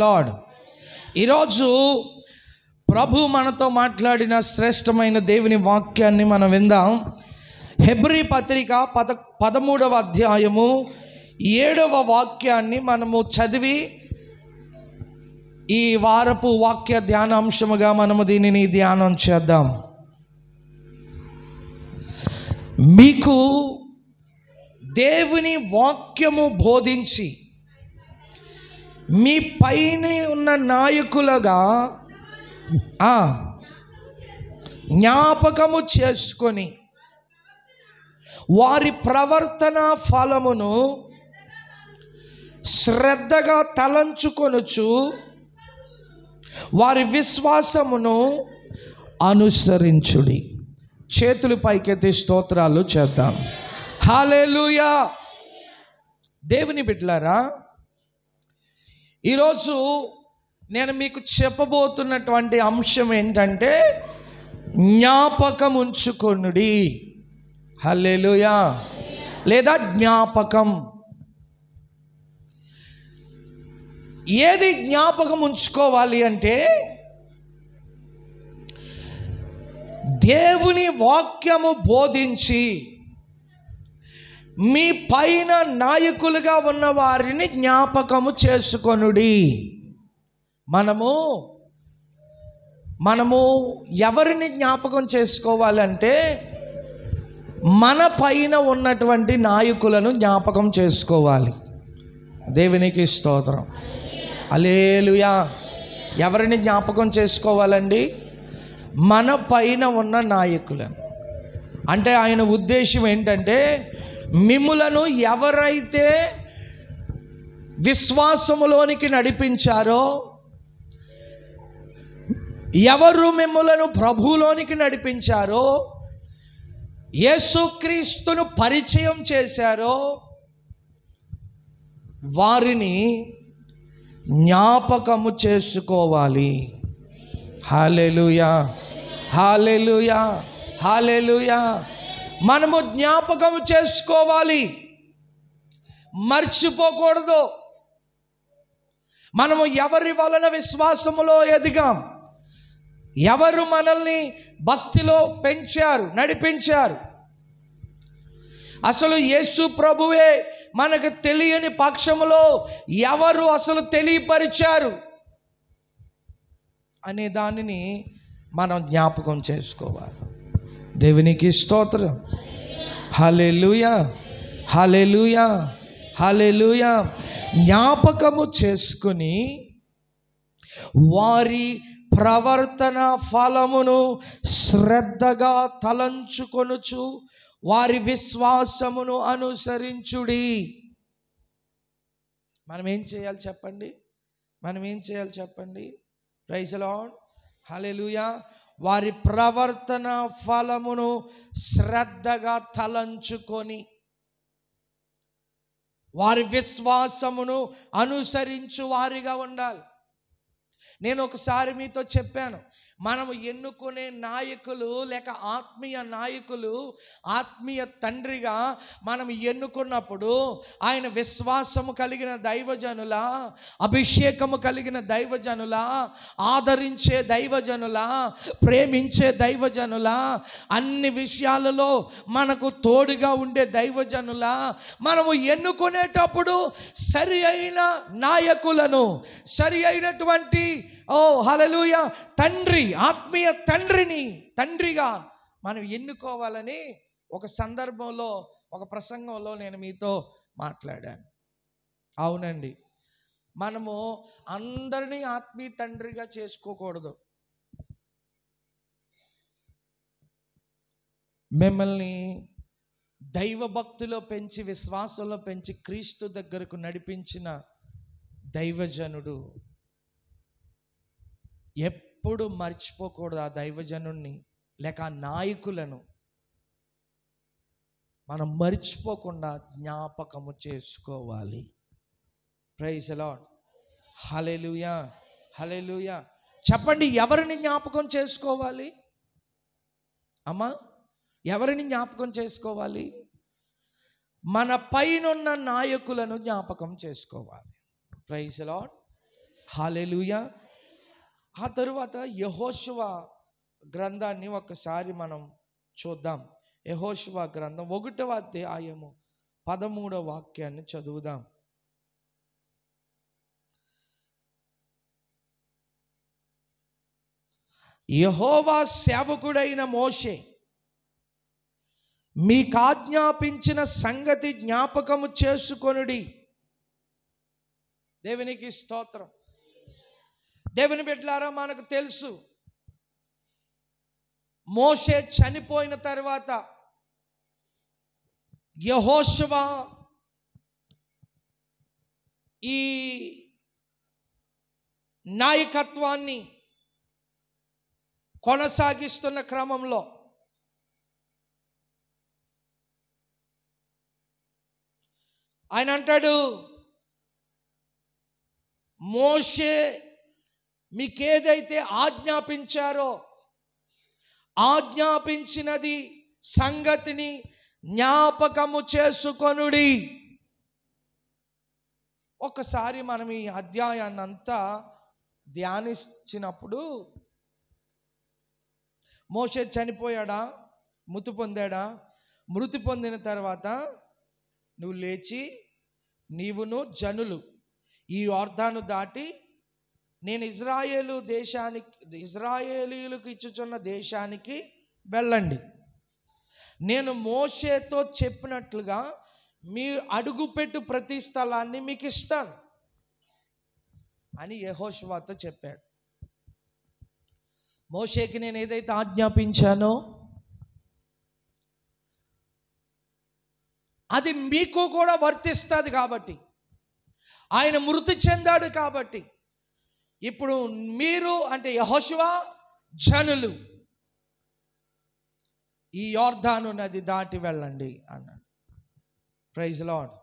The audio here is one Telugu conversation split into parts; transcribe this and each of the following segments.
లార్డ్ ఈరోజు ప్రభు మనతో మాట్లాడిన శ్రేష్టమైన దేవుని వాక్యాన్ని మనం విందాం హెబ్రి పత్రిక పద పదమూడవ అధ్యాయము ఏడవ వాక్యాన్ని మనము చదివి ఈ వారపు వాక్య ధ్యానాంశముగా మనము దీనిని ధ్యానం చేద్దాం మీకు దేవుని వాక్యము బోధించి మీ పైన ఉన్న నాయకులుగా జ్ఞాపకము చేసుకొని వారి ప్రవర్తన ఫలమును శ్రద్ధగా తలంచుకొనుచు వారి విశ్వాసమును అనుసరించుడి చేతులు పైకెత్తి స్తోత్రాలు చేద్దాం హాలేలుయా దేవుని బిడ్లారా ఈరోజు నేను మీకు చెప్పబోతున్నటువంటి అంశం ఏంటంటే జ్ఞాపకం ఉంచుకొనుడి హల్లెలుయా లేదా జ్ఞాపకం ఏది జ్ఞాపకం ఉంచుకోవాలి అంటే దేవుని వాక్యము బోధించి మీ పైన నాయకులుగా ఉన్న వారిని జ్ఞాపకము చేసుకొనుడి మనము మనము ఎవరిని జ్ఞాపకం చేసుకోవాలంటే మన పైన ఉన్నటువంటి నాయకులను జ్ఞాపకం చేసుకోవాలి దేవునికి స్తోత్రం అలేలుయా ఎవరిని జ్ఞాపకం చేసుకోవాలండి మన పైన ఉన్న నాయకులను అంటే ఆయన ఉద్దేశం ఏంటంటే మిమ్ములను ఎవరైతే విశ్వాసములోనికి నడిపించారో ఎవరు మిమ్ములను ప్రభులోనికి నడిపించారో యేసుక్రీస్తును పరిచయం చేశారో వారిని జ్ఞాపకము చేసుకోవాలి హాలేలుయా హాలేలుయా హాలేలుయా మనము జ్ఞాపకం చేసుకోవాలి మర్చిపోకూడదు మనము ఎవరి వలన విశ్వాసములో ఎదిగాం ఎవరు మనల్ని భక్తిలో పెంచారు నడిపించారు అసలు యేసు ప్రభువే మనకు తెలియని పక్షములో ఎవరు అసలు తెలియపరిచారు అనే దానిని మనం జ్ఞాపకం చేసుకోవాలి దేవునికి స్తోత్రం హలెలుయా హలెలుయా హలెలుయా జ్ఞాపకము చేసుకుని వారి ప్రవర్తన ఫలమును శ్రద్ధగా తలంచుకొనుచు వారి విశ్వాసమును అనుసరించుడి మనం ఏం చేయాలి చెప్పండి మనం ఏం చేయాలి చెప్పండి ప్రైజ్ హలే హలెలుయా వారి ప్రవర్తన ఫలమును శ్రద్ధగా తలంచుకొని వారి విశ్వాసమును అనుసరించు వారిగా ఉండాలి నేను ఒకసారి మీతో చెప్పాను మనం ఎన్నుకునే నాయకులు లేక ఆత్మీయ నాయకులు ఆత్మీయ తండ్రిగా మనం ఎన్నుకున్నప్పుడు ఆయన విశ్వాసము కలిగిన దైవజనుల అభిషేకము కలిగిన దైవజనుల ఆదరించే దైవజనుల ప్రేమించే దైవజనుల అన్ని విషయాలలో మనకు తోడుగా ఉండే దైవజనుల మనము ఎన్నుకునేటప్పుడు సరి అయిన నాయకులను సరి అయినటువంటి ఓ హలలుయ తండ్రి ఆత్మీయ తండ్రిని తండ్రిగా మనం ఎన్నుకోవాలని ఒక సందర్భంలో ఒక ప్రసంగంలో నేను మీతో మాట్లాడాను అవునండి మనము అందరినీ ఆత్మీయ తండ్రిగా చేసుకోకూడదు మిమ్మల్ని దైవభక్తిలో పెంచి విశ్వాసంలో పెంచి క్రీస్తు దగ్గరకు నడిపించిన దైవజనుడు ఎప్పుడు మర్చిపోకూడదు ఆ దైవజనుణ్ణి లేక ఆ నాయకులను మనం మర్చిపోకుండా జ్ఞాపకము చేసుకోవాలి ప్రైజ్ అలాడ్ హలెలుయా హలెలుయా చెప్పండి ఎవరిని జ్ఞాపకం చేసుకోవాలి అమ్మా ఎవరిని జ్ఞాపకం చేసుకోవాలి మన పైనున్న నాయకులను జ్ఞాపకం చేసుకోవాలి ప్రైజ్ అలాడ్ హలెలుయా ఆ తరువాత యహోశివ గ్రంథాన్ని ఒకసారి మనం చూద్దాం యహోశివ గ్రంథం ఒకటవ అధ్యాయము పదమూడవ వాక్యాన్ని చదువుదాం యహోవా సేవకుడైన మోషే మీకాజ్ఞాపించిన సంగతి జ్ఞాపకము చేసుకొనుడి దేవునికి స్తోత్రం దేవుని బిడ్డలారా మనకు తెలుసు మోషే చనిపోయిన తర్వాత యహోశవ ఈ నాయకత్వాన్ని కొనసాగిస్తున్న క్రమంలో ఆయన అంటాడు మోషే మీకేదైతే ఆజ్ఞాపించారో ఆజ్ఞాపించినది సంగతిని జ్ఞాపకము చేసుకొనుడి ఒకసారి మనం ఈ అధ్యాయాన్ని అంతా ధ్యానించినప్పుడు మోషే చనిపోయాడా మృతి పొందాడా మృతి పొందిన తర్వాత నువ్వు లేచి నీవును జనులు ఈ ఆర్ధాను దాటి నేను ఇజ్రాయేలు దేశానికి ఇజ్రాయేలీలకు ఇచ్చుచున్న దేశానికి వెళ్ళండి నేను మోషేతో చెప్పినట్లుగా మీరు అడుగుపెట్టు ప్రతి స్థలాన్ని మీకు ఇస్తాను అని యహోష్వాతో చెప్పాడు మోషేకి నేను ఏదైతే ఆజ్ఞాపించానో అది మీకు కూడా వర్తిస్తుంది కాబట్టి ఆయన మృతి చెందాడు కాబట్టి ఇప్పుడు మీరు అంటే యహోశివ జనులు ఈ యోర్ధాను నది దాటి వెళ్ళండి అన్నాడు ప్రైజ్ లాడ్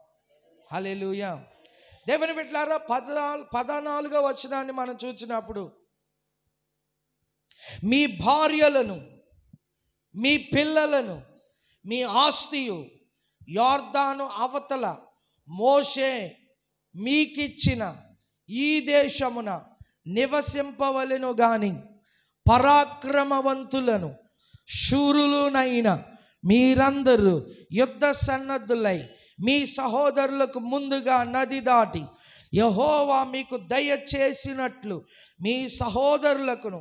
హలే లూయా దేవుని బిట్లారా పదనాలు పదనాలుగా వచ్చినాన్ని మనం చూసినప్పుడు మీ భార్యలను మీ పిల్లలను మీ ఆస్తియు యోర్ధాను అవతల మోషే మీకిచ్చిన ఈ దేశమున నివసింపవలను గాని పరాక్రమవంతులను శూరులునైన మీరందరూ యుద్ధ సన్నద్ధులై మీ సహోదరులకు ముందుగా నది దాటి యహోవా మీకు దయచేసినట్లు మీ సహోదరులకును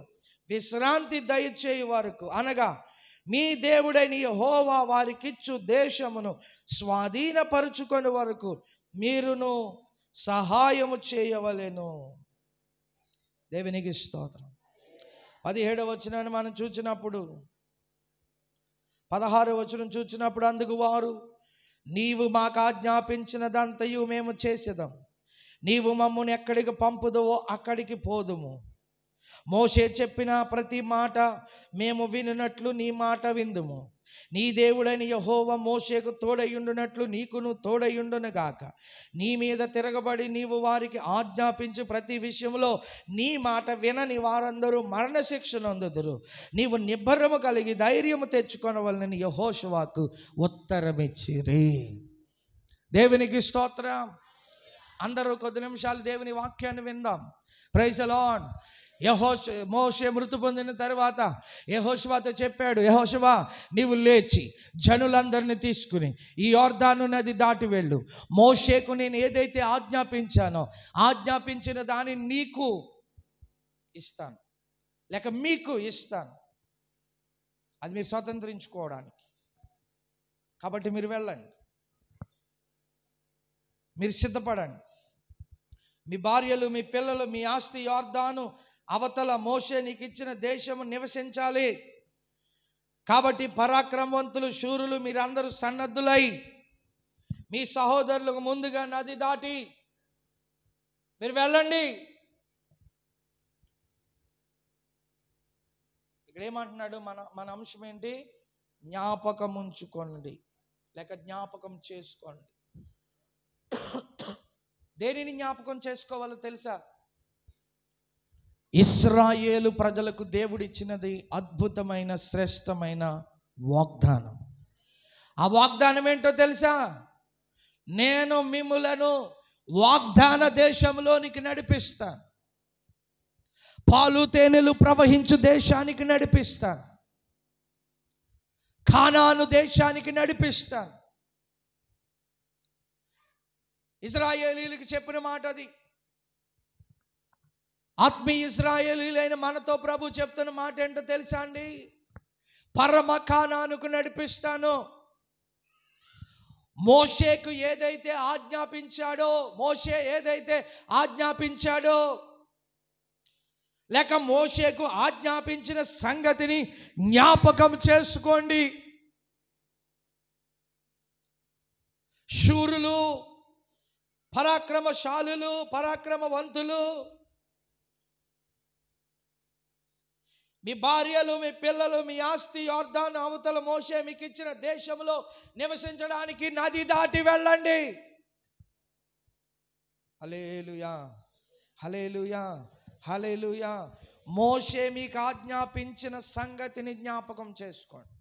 విశ్రాంతి దయచేయు వరకు అనగా మీ దేవుడైన యహోవా వారికిచ్చు దేశమును స్వాధీనపరుచుకొని వరకు మీరును సహాయము చేయవలెను దేవునికి స్తోత్రం పదిహేడవ వచనాన్ని మనం చూచినప్పుడు పదహారు వచ్చిన చూచినప్పుడు అందుకు వారు నీవు మాకు ఆజ్ఞాపించినదంతయు మేము చేసేదాం నీవు మమ్మల్ని ఎక్కడికి పంపుదవో అక్కడికి పోదుము మోషే చెప్పిన ప్రతి మాట మేము వినట్లు నీ మాట విందుము నీ దేవుడని యహోవ మోషేకు తోడయుండునట్లు నీకును తోడయుండునుగాక నీ మీద తిరగబడి నీవు వారికి ఆజ్ఞాపించు ప్రతి విషయంలో నీ మాట వినని వారందరూ మరణశిక్ష అందుదురు నీవు నిబ్బరము కలిగి ధైర్యము తెచ్చుకొనవలనని యహోశువాకు ఉత్తరమిచ్చిరి దేవునికి స్తోత్రం అందరూ కొద్ది నిమిషాలు దేవుని వాక్యాన్ని విందాం ప్రైజ్ అలాన్ యహోష్ మోషే మృతి పొందిన తర్వాత యహోశివాత చెప్పాడు యహోశివా నీవు లేచి జనులందరిని తీసుకుని ఈ యోర్ధాను నది దాటి వెళ్ళు మోషేకు నేను ఏదైతే ఆజ్ఞాపించానో ఆజ్ఞాపించిన దాన్ని నీకు ఇస్తాను లేక మీకు ఇస్తాను అది మీరు స్వతంత్రించుకోవడానికి కాబట్టి మీరు వెళ్ళండి మీరు సిద్ధపడండి మీ భార్యలు మీ పిల్లలు మీ ఆస్తి యోర్ధాను అవతల మోషే నీకు ఇచ్చిన దేశము నివసించాలి కాబట్టి పరాక్రమవంతులు శూరులు మీరందరూ సన్నద్ధులై మీ సహోదరులకు ముందుగా నది దాటి మీరు వెళ్ళండి ఇక్కడ ఏమంటున్నాడు మన మన అంశం ఏంటి జ్ఞాపకం ఉంచుకోండి లేక జ్ఞాపకం చేసుకోండి దేనిని జ్ఞాపకం చేసుకోవాలో తెలుసా ఇస్రాయేలు ప్రజలకు దేవుడిచ్చినది అద్భుతమైన శ్రేష్టమైన వాగ్దానం ఆ వాగ్దానం ఏంటో తెలుసా నేను మిమ్ములను వాగ్దాన దేశంలోనికి నడిపిస్తాను పాలు తేనెలు ప్రవహించు దేశానికి నడిపిస్తాను ఖానాను దేశానికి నడిపిస్తాను ఇజ్రాయేలీలకు చెప్పిన మాట అది ఆత్మీయ ఇస్రాయేలీలైన మనతో ప్రభు చెప్తున్న మాట ఏంటో తెలుసా అండి పరమ నడిపిస్తాను మోషేకు ఏదైతే ఆజ్ఞాపించాడో మోషే ఏదైతే ఆజ్ఞాపించాడో లేక మోషేకు ఆజ్ఞాపించిన సంగతిని జ్ఞాపకం చేసుకోండి శూరులు పరాక్రమశాలులు పరాక్రమవంతులు మీ భార్యలు మీ పిల్లలు మీ ఆస్తి యోర్ధాన్ అవతల మోసే మీకు ఇచ్చిన దేశంలో నివసించడానికి నది దాటి వెళ్ళండి హలేలుయా హలేలుయా హలేలుయా మోసే మీకు ఆజ్ఞాపించిన సంగతిని జ్ఞాపకం చేసుకోండి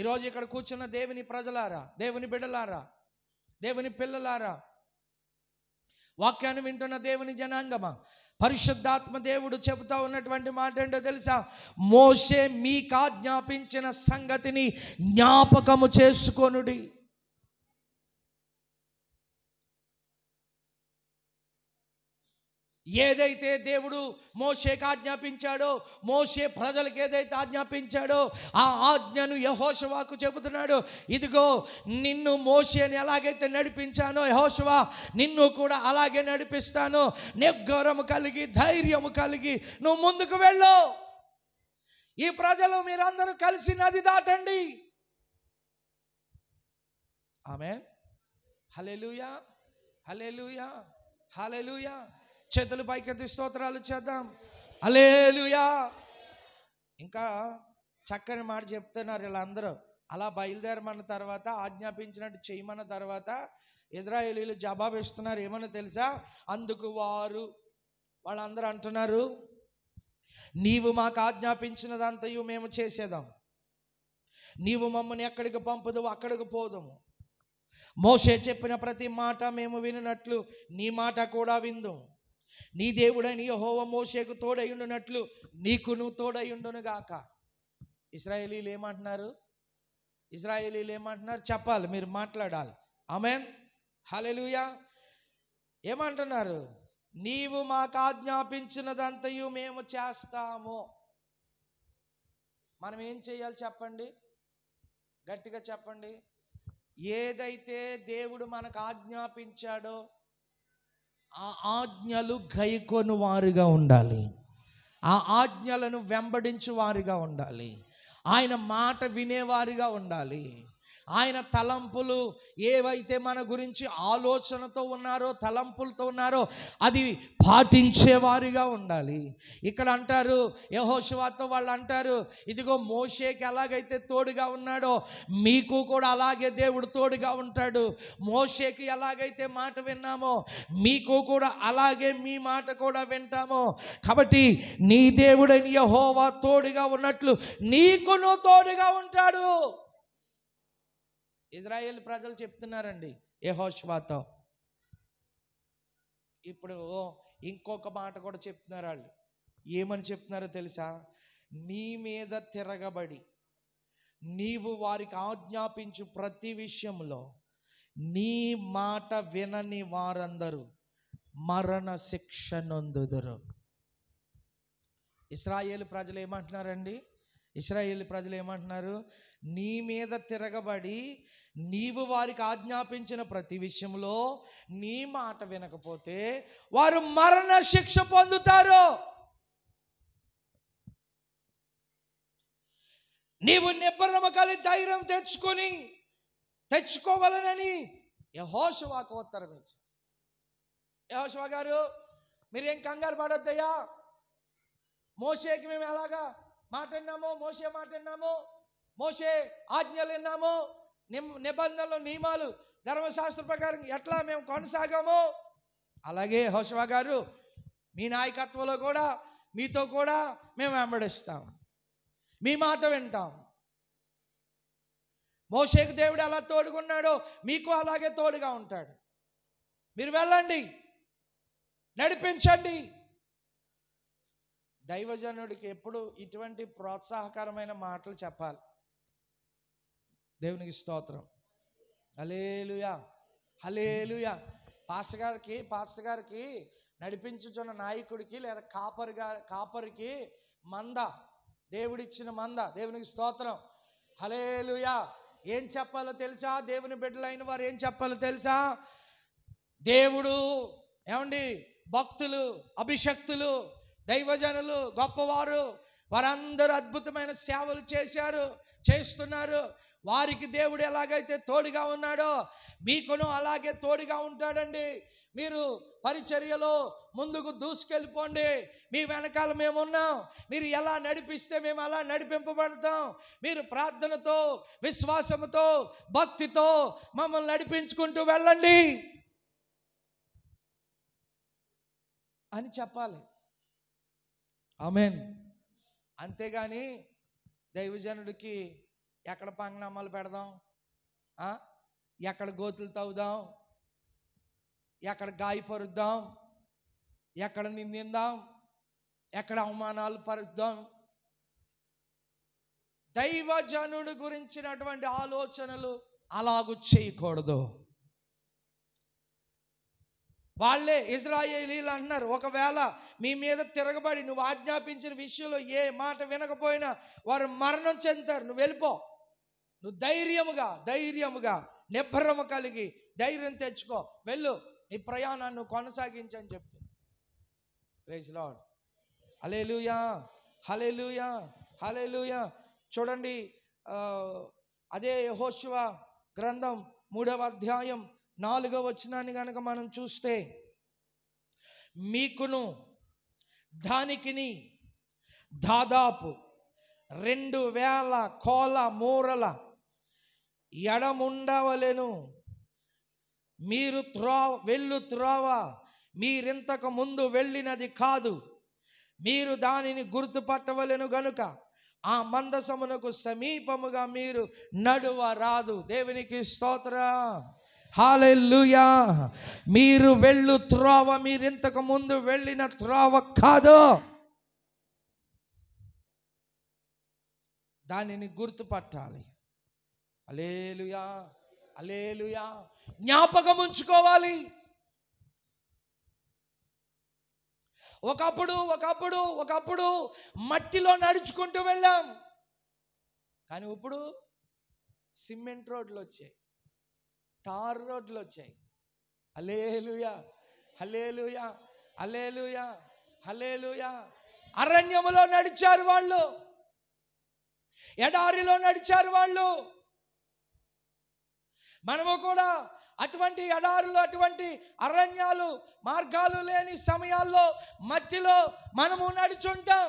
ఈరోజు ఇక్కడ కూర్చున్న దేవుని ప్రజలారా దేవుని బిడ్డలారా దేవుని పిల్లలారా వాక్యాన్ని వింటున్న దేవుని జనాంగమా పరిశుద్ధాత్మ దేవుడు చెబుతా ఉన్నటువంటి మాట ఏంటో తెలుసా మోసే మీకా జ్ఞాపించిన సంగతిని జ్ఞాపకము చేసుకొనుడి ఏదైతే దేవుడు మోషేకు ఆజ్ఞాపించాడో మోసే ప్రజలకు ఏదైతే ఆజ్ఞాపించాడో ఆ ఆజ్ఞను యహోశవాకు చెబుతున్నాడు ఇదిగో నిన్ను మోషేని ఎలాగైతే నడిపించానో యహోశవా నిన్ను కూడా అలాగే నడిపిస్తాను నిర్గౌరము కలిగి ధైర్యము కలిగి నువ్వు ముందుకు వెళ్ళు ఈ ప్రజలు మీరందరూ కలిసి నది దాటండి ఆమె హలెలుయా హలెలుయా హలెలుయా చేతులు పైకెత్తి స్తోత్రాలు చేద్దాం అలేలుయా ఇంకా చక్కని మాట చెప్తున్నారు వీళ్ళందరూ అలా బయలుదేరమన్న తర్వాత ఆజ్ఞాపించినట్టు చేయమన్న తర్వాత ఇజ్రాయేలీలు జవాబు ఇస్తున్నారు ఏమన్నా తెలుసా అందుకు వారు వాళ్ళందరూ అంటున్నారు నీవు మాకు ఆజ్ఞాపించినదంతయు మేము చేసేదాం నీవు మమ్మల్ని ఎక్కడికి పంపుదు అక్కడికి పోదాము మోసే చెప్పిన ప్రతి మాట మేము వినినట్లు నీ మాట కూడా విందుము నీ దేవుడని యహోవ మోషేకు తోడయుండునట్లు నీకు నువ్వు తోడయుండును గాక ఇస్రాయేలీలు ఏమంటున్నారు ఇస్రాయేలీలు ఏమంటున్నారు చెప్పాలి మీరు మాట్లాడాలి ఆమెన్ హలెలుయా ఏమంటున్నారు నీవు మాకు ఆజ్ఞాపించినదంతయు మేము చేస్తాము మనం ఏం చేయాలి చెప్పండి గట్టిగా చెప్పండి ఏదైతే దేవుడు మనకు ఆజ్ఞాపించాడో ఆ ఆజ్ఞలు గైకొను వారుగా ఉండాలి ఆ ఆజ్ఞలను వెంబడించు వారిగా ఉండాలి ఆయన మాట వినేవారిగా ఉండాలి ఆయన తలంపులు ఏవైతే మన గురించి ఆలోచనతో ఉన్నారో తలంపులతో ఉన్నారో అది పాటించేవారిగా ఉండాలి ఇక్కడ అంటారు యహోశివాతో వాళ్ళు అంటారు ఇదిగో మోషేకి ఎలాగైతే తోడుగా ఉన్నాడో మీకు కూడా అలాగే దేవుడు తోడుగా ఉంటాడు మోషేకి ఎలాగైతే మాట విన్నామో మీకు కూడా అలాగే మీ మాట కూడా వింటామో కాబట్టి నీ దేవుడని యహోవా తోడుగా ఉన్నట్లు నీకును తోడుగా ఉంటాడు ఇజ్రాయేల్ ప్రజలు చెప్తున్నారండి యహోష్వాతో ఇప్పుడు ఇంకొక మాట కూడా చెప్తున్నారు వాళ్ళు ఏమని చెప్తున్నారో తెలుసా నీ మీద తిరగబడి నీవు వారికి ఆజ్ఞాపించు ప్రతి విషయంలో నీ మాట వినని వారందరూ మరణ శిక్ష నొందుదురు ఇస్రాయేల్ ప్రజలు ఏమంటున్నారండి ఇస్రాయేల్ ప్రజలు ఏమంటున్నారు నీ మీద తిరగబడి నీవు వారికి ఆజ్ఞాపించిన ప్రతి విషయంలో నీ మాట వినకపోతే వారు మరణ శిక్ష పొందుతారు నీవు కలి ధైర్యం తెచ్చుకొని తెచ్చుకోవాలనని యహోశవాకు ఉత్తరం ఇచ్చి యహోశవా గారు మీరు ఏం కంగారు పడొద్దయ్యా మోసేకి మేము ఎలాగా మాట్లాడినాము మోసే మాట్లాడినాము మోసే ఆజ్ఞలు విన్నాము నిబంధనలు నియమాలు ధర్మశాస్త్ర ప్రకారం ఎట్లా మేము కొనసాగాము అలాగే హోషవా గారు మీ నాయకత్వంలో కూడా మీతో కూడా మేము వెంబడిస్తాం మీ మాట వింటాం మోషేకు దేవుడు అలా తోడుకున్నాడో మీకు అలాగే తోడుగా ఉంటాడు మీరు వెళ్ళండి నడిపించండి దైవజనుడికి ఎప్పుడు ఇటువంటి ప్రోత్సాహకరమైన మాటలు చెప్పాలి దేవునికి స్తోత్రం హలేలుయా హలేలుయా పాస్టర్ గారికి పాస్టర్ గారికి నడిపించుచున్న నాయకుడికి లేదా కాపరి గారి కాపరికి మంద దేవుడిచ్చిన మంద దేవునికి స్తోత్రం హలేలుయా ఏం చెప్పాలో తెలుసా దేవుని బిడ్డలైన వారు ఏం చెప్పాలో తెలుసా దేవుడు ఏమండి భక్తులు అభిషక్తులు దైవజనులు గొప్పవారు వారందరూ అద్భుతమైన సేవలు చేశారు చేస్తున్నారు వారికి దేవుడు ఎలాగైతే తోడుగా ఉన్నాడో మీకును అలాగే తోడుగా ఉంటాడండి మీరు పరిచర్యలో ముందుకు దూసుకెళ్ళిపోండి మీ వెనకాల మేమున్నాం మీరు ఎలా నడిపిస్తే మేము అలా నడిపింపబడతాం మీరు ప్రార్థనతో విశ్వాసంతో భక్తితో మమ్మల్ని నడిపించుకుంటూ వెళ్ళండి అని చెప్పాలి ఆమెన్ అంతేగాని దైవజనుడికి ఎక్కడ పంగనామాలు పెడదాం ఎక్కడ గోతులు తవ్వుదాం ఎక్కడ గాయపరుద్దాం ఎక్కడ నిందిందాం ఎక్కడ అవమానాలు పరుద్దాం దైవజనుడు గురించినటువంటి ఆలోచనలు అలాగూ చేయకూడదు వాళ్ళే ఇజ్రాయేలీలు అంటున్నారు ఒకవేళ మీ మీద తిరగబడి నువ్వు ఆజ్ఞాపించిన విషయంలో ఏ మాట వినకపోయినా వారు మరణం చెందుతారు నువ్వు వెళ్ళిపో నువ్వు ధైర్యముగా ధైర్యముగా నిబ్బరము కలిగి ధైర్యం తెచ్చుకో వెళ్ళు నీ ప్రయాణాన్ని కొనసాగించని చెప్తున్నా praise Lord hallelujah hallelujah hallelujah చూడండి అదే హోశివ గ్రంథం మూడవ అధ్యాయం నాలుగో వచనాన్ని కనుక మనం చూస్తే మీకును దానికిని దాదాపు రెండు వేల కోల మూరల ఎడముండవలెను మీరు త్రో వెళ్ళు త్రోవ మీరింతకు ముందు వెళ్ళినది కాదు మీరు దానిని గుర్తుపట్టవలెను గనుక ఆ మందసమునకు సమీపముగా మీరు నడువ రాదు దేవునికి స్తోత్ర హాలెల్లుయా మీరు వెళ్ళు త్రోవ మీరు ఇంతకు ముందు వెళ్ళిన త్రోవ కాదు దానిని గుర్తుపట్టాలి అలేలుయా అలేలుయా జ్ఞాపకం ఉంచుకోవాలి ఒకప్పుడు ఒకప్పుడు ఒకప్పుడు మట్టిలో నడుచుకుంటూ వెళ్ళాం కానీ ఇప్పుడు సిమెంట్ రోడ్లు వచ్చాయి తార్ రోడ్లు వచ్చాయి అలేలుయా హలేలుయా హలేలుయా హలేలుయా అరణ్యములో నడిచారు వాళ్ళు ఎడారిలో నడిచారు వాళ్ళు మనము కూడా అటువంటి ఎడారులు అటువంటి అరణ్యాలు మార్గాలు లేని సమయాల్లో మట్టిలో మనము నడుచుంటాం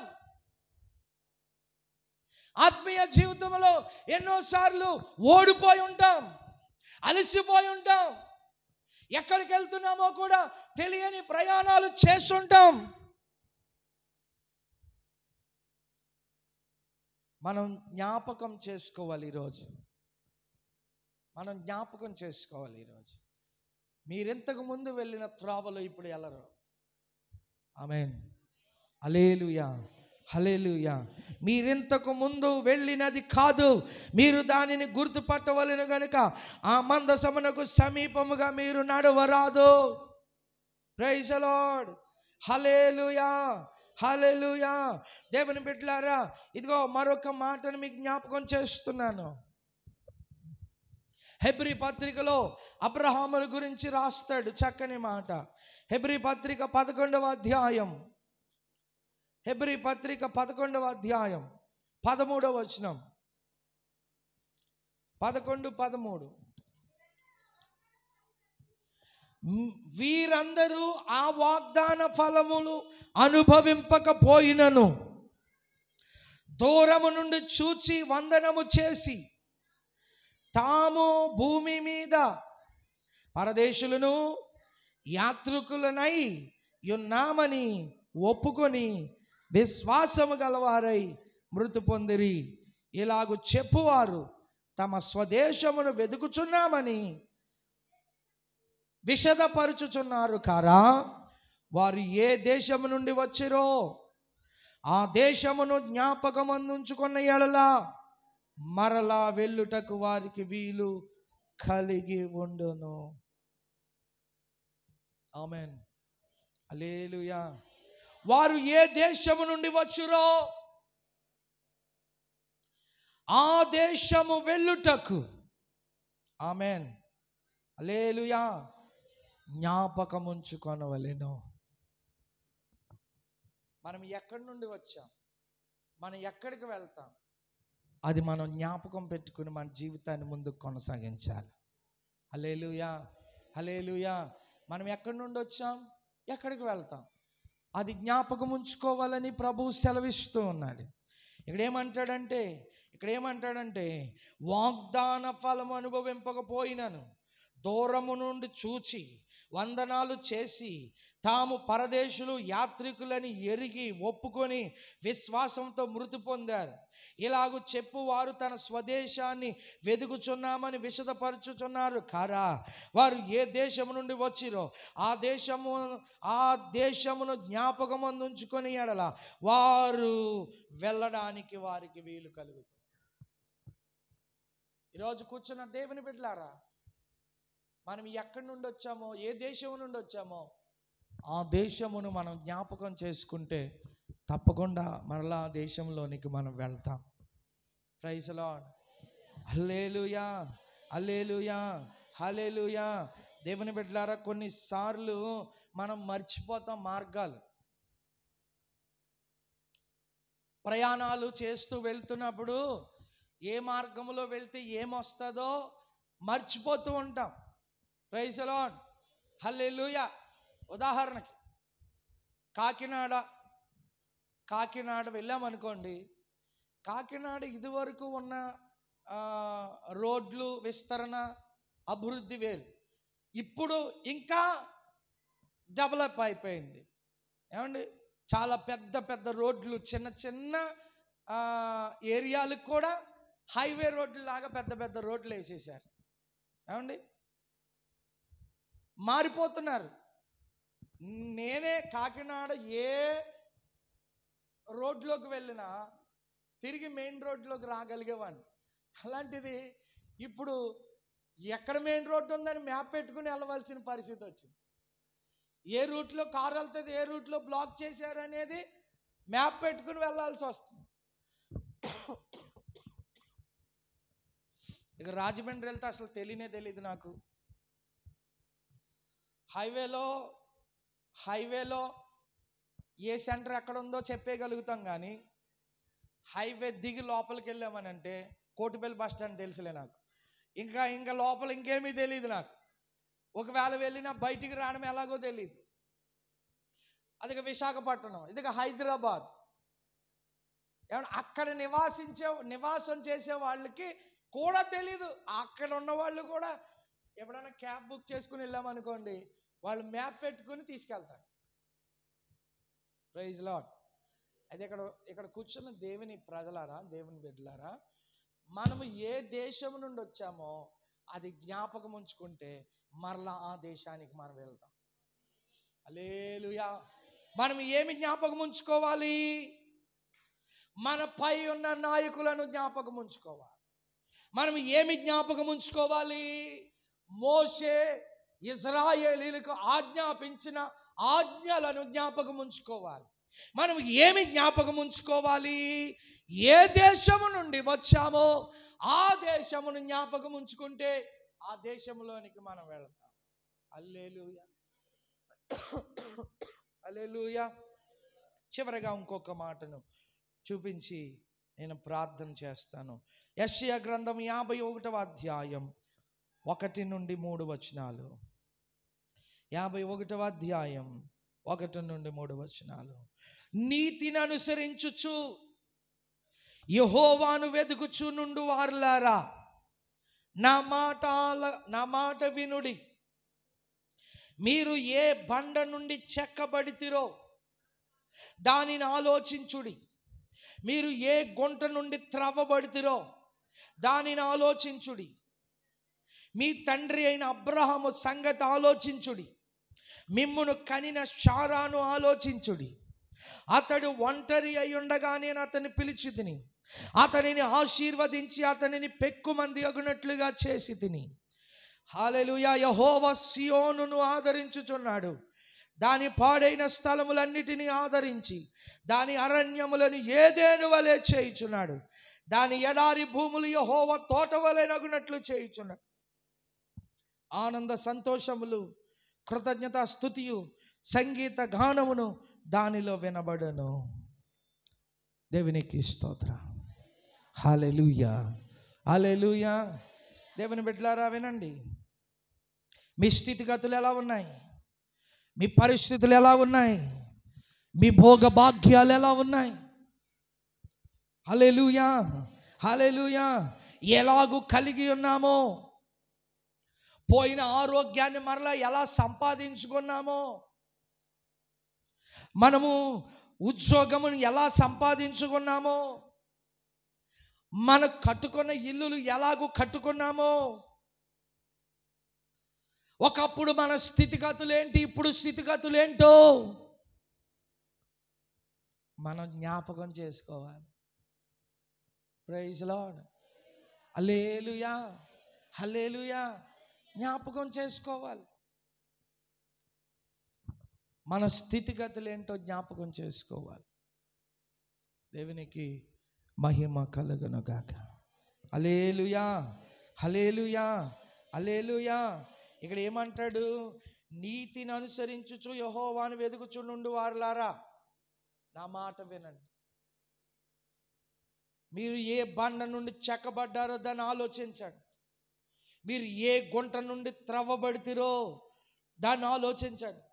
ఆత్మీయ జీవితంలో ఎన్నోసార్లు ఓడిపోయి ఉంటాం అలసిపోయి ఉంటాం ఎక్కడికి వెళ్తున్నామో కూడా తెలియని ప్రయాణాలు చేస్తుంటాం మనం జ్ఞాపకం చేసుకోవాలి ఈరోజు మనం జ్ఞాపకం చేసుకోవాలి ఈరోజు మీరింతకు ముందు వెళ్ళిన త్రోవలు ఇప్పుడు వెళ్ళరు ఆమెన్ అలేలుయా హలేలుయ మీరింతకు ముందు వెళ్ళినది కాదు మీరు దానిని గుర్తుపట్టవలను గనుక ఆ మందసమునకు సమీపముగా మీరు నడవరాదు ప్రైజలాడ్ హలేలుయా హలేలుయా దేవుని బిడ్డలారా ఇదిగో మరొక మాటను మీకు జ్ఞాపకం చేస్తున్నాను హెబ్రి పత్రికలో అబ్రహాముల గురించి రాస్తాడు చక్కని మాట హెబ్రి పత్రిక పదకొండవ అధ్యాయం హెబ్రి పత్రిక పదకొండవ అధ్యాయం పదమూడవ వచనం పదకొండు పదమూడు వీరందరూ ఆ వాగ్దాన ఫలములు అనుభవింపకపోయినను దూరము నుండి చూచి వందనము చేసి తాము భూమి మీద పరదేశులను యాత్రికులనై ఉన్నామని ఒప్పుకొని విశ్వాసము గలవారై మృతి పొందిరి ఇలాగు చెప్పువారు తమ స్వదేశమును వెతుకుచున్నామని విషదపరుచుచున్నారు కారా వారు ఏ దేశము నుండి వచ్చిరో ఆ దేశమును జ్ఞాపకం అందించుకున్న ఎడలా మరలా వెళ్ళుటకు వారికి వీలు కలిగి ఉండును ఆమెన్ అలేలుయా వారు ఏ దేశము నుండి వచ్చురో ఆ దేశము వెళ్ళుటకు ఆమెన్ అలేలుయా జ్ఞాపకముంచుకొనవలెను మనం ఎక్కడి నుండి వచ్చాం మనం ఎక్కడికి వెళ్తాం అది మనం జ్ఞాపకం పెట్టుకుని మన జీవితాన్ని ముందుకు కొనసాగించాలి హలేలుయా హలేలుయా మనం ఎక్కడి నుండి వచ్చాం ఎక్కడికి వెళ్తాం అది జ్ఞాపకం ఉంచుకోవాలని ప్రభు సెలవిస్తూ ఉన్నాడు ఇక్కడ ఏమంటాడంటే ఇక్కడ ఏమంటాడంటే వాగ్దాన ఫలం అనుభవింపకపోయినాను దూరము నుండి చూచి వందనాలు చేసి తాము పరదేశులు యాత్రికులని ఎరిగి ఒప్పుకొని విశ్వాసంతో మృతి పొందారు ఇలాగు వారు తన స్వదేశాన్ని వెదుగుచున్నామని విషదపరుచుచున్నారు కారా వారు ఏ దేశము నుండి వచ్చిరో ఆ దేశము ఆ దేశమును జ్ఞాపకమందుంచుకొని ఎడల వారు వెళ్ళడానికి వారికి వీలు కలుగుతుంది ఈరోజు కూర్చున్న దేవుని బిడ్డలారా మనం ఎక్కడి నుండి వచ్చామో ఏ దేశం నుండి వచ్చామో ఆ దేశమును మనం జ్ఞాపకం చేసుకుంటే తప్పకుండా మరలా దేశంలోనికి మనం వెళ్తాం praise Lord hallelujah hallelujah hallelujah దేవుని బిడ్డలారా కొన్నిసార్లు మనం మర్చిపోతాం మార్గాలు ప్రయాణాలు చేస్తూ వెళ్తున్నప్పుడు ఏ మార్గంలో వెళ్తే ఏమొస్తుందో మర్చిపోతూ ఉంటాం రైసలాన్ హల్లెలూయ ఉదాహరణకి కాకినాడ కాకినాడ వెళ్ళామనుకోండి కాకినాడ ఇదివరకు ఉన్న రోడ్లు విస్తరణ అభివృద్ధి వేరు ఇప్పుడు ఇంకా డెవలప్ అయిపోయింది ఏమండి చాలా పెద్ద పెద్ద రోడ్లు చిన్న చిన్న ఏరియాలకు కూడా హైవే రోడ్లు లాగా పెద్ద పెద్ద రోడ్లు వేసేసారు ఏమండి మారిపోతున్నారు నేనే కాకినాడ ఏ రోడ్లోకి వెళ్ళినా తిరిగి మెయిన్ రోడ్లోకి రాగలిగేవాడిని అలాంటిది ఇప్పుడు ఎక్కడ మెయిన్ రోడ్డు ఉందని మ్యాప్ పెట్టుకుని వెళ్ళవలసిన పరిస్థితి వచ్చింది ఏ రూట్లో కారు వెళ్తుంది ఏ రూట్లో బ్లాక్ చేశారు అనేది మ్యాప్ పెట్టుకుని వెళ్ళాల్సి వస్తుంది ఇక రాజమండ్రి వెళ్తే అసలు తెలియనే తెలియదు నాకు హైవేలో హైవేలో ఏ సెంటర్ ఎక్కడ ఉందో చెప్పేయగలుగుతాం కానీ హైవే దిగి లోపలికి వెళ్ళామని అంటే కోటిపల్లి బస్ స్టాండ్ తెలుసులే నాకు ఇంకా ఇంకా లోపల ఇంకేమీ తెలియదు నాకు ఒకవేళ వెళ్ళినా బయటికి రావడం ఎలాగో తెలియదు అది విశాఖపట్నం ఇది హైదరాబాద్ ఏమన్నా అక్కడ నివాసించే నివాసం చేసే వాళ్ళకి కూడా తెలీదు అక్కడ ఉన్న వాళ్ళు కూడా ఎప్పుడైనా క్యాబ్ బుక్ చేసుకుని వెళ్ళామనుకోండి వాళ్ళు మ్యాప్ పెట్టుకుని తీసుకెళ్తారు ప్రైజ్ లాడ్ అది ఇక్కడ ఇక్కడ కూర్చున్న దేవుని ప్రజలారా దేవుని బిడ్డలారా మనము ఏ దేశం నుండి వచ్చామో అది జ్ఞాపకం ఉంచుకుంటే మరలా ఆ దేశానికి మనం వెళ్తాం అలేలుయా మనం ఏమి జ్ఞాపకం ఉంచుకోవాలి మనపై ఉన్న నాయకులను జ్ఞాపకం ఉంచుకోవాలి మనం ఏమి జ్ఞాపకం ఉంచుకోవాలి మోసే ఇజ్రాయేలీలకు ఆజ్ఞాపించిన ఆజ్ఞలను జ్ఞాపకం ఉంచుకోవాలి మనం ఏమి జ్ఞాపకం ఉంచుకోవాలి ఏ దేశము నుండి వచ్చామో ఆ దేశమును జ్ఞాపకం ఉంచుకుంటే ఆ దేశంలోనికి మనం వెళతాం అల్లేలుయ అల్లేలుయ చివరగా ఇంకొక మాటను చూపించి నేను ప్రార్థన చేస్తాను యశ్య గ్రంథం యాభై ఒకటవ అధ్యాయం ఒకటి నుండి మూడు వచనాలు యాభై ఒకటవ అధ్యాయం ఒకటి నుండి మూడు వచనాలు నీతిని అనుసరించుచు యహోవాను వెతుకుచు నుండు వారులారా నా మాట నా మాట వినుడి మీరు ఏ బండ నుండి చెక్కబడితిరో దానిని ఆలోచించుడి మీరు ఏ గుంట నుండి త్రవ్వబడితిరో దానిని ఆలోచించుడి మీ తండ్రి అయిన అబ్రహము సంగతి ఆలోచించుడి మిమ్మును కనిన షారాను ఆలోచించుడి అతడు ఒంటరి అయ్యుండగా నేను అతన్ని పిలిచి తిని అతనిని ఆశీర్వదించి అతనిని పెక్కుమంది అగునట్లుగా చేసి తిని హాలెలుయా యహోవ సియోనును ఆదరించుచున్నాడు దాని పాడైన స్థలములన్నిటినీ ఆదరించి దాని అరణ్యములను ఏదేను వలె చేయుచున్నాడు దాని ఎడారి భూములు యహోవ తోట వలె నగునట్లు చేయుచున్నాడు ఆనంద సంతోషములు కృతజ్ఞత స్థుతియు సంగీత గానమును దానిలో వినబడను దేవునికి స్తోత్ర హాలెలుయా హాలెలుయా దేవుని బిడ్డలారా వినండి మీ స్థితిగతులు ఎలా ఉన్నాయి మీ పరిస్థితులు ఎలా ఉన్నాయి మీ భోగ భాగ్యాలు ఎలా ఉన్నాయి హలెలుయా హలెలుయా ఎలాగూ కలిగి ఉన్నామో పోయిన ఆరోగ్యాన్ని మరలా ఎలా సంపాదించుకున్నామో మనము ఉద్యోగమును ఎలా సంపాదించుకున్నామో మనం కట్టుకున్న ఇల్లులు ఎలాగూ కట్టుకున్నామో ఒకప్పుడు మన స్థితిగతులేంటి ఇప్పుడు స్థితిగతులేంటో మనం జ్ఞాపకం చేసుకోవాలి ప్రైజ్ లాడ్ హలేలుయా హలేలుయా జ్ఞాపకం చేసుకోవాలి మన స్థితిగతులు ఏంటో జ్ఞాపకం చేసుకోవాలి దేవునికి మహిమ కలుగునుగాక అలేలుయా హలేలుయా అలేలుయా ఇక్కడ ఏమంటాడు నీతిని అనుసరించుచు యహోవాను వెదుకుచుండు వారులారా నా మాట వినండి మీరు ఏ బండ నుండి చెక్కబడ్డారో దాన్ని ఆలోచించండి మీరు ఏ గుంట నుండి త్రవ్వబడితిరో దాన్ని ఆలోచించండి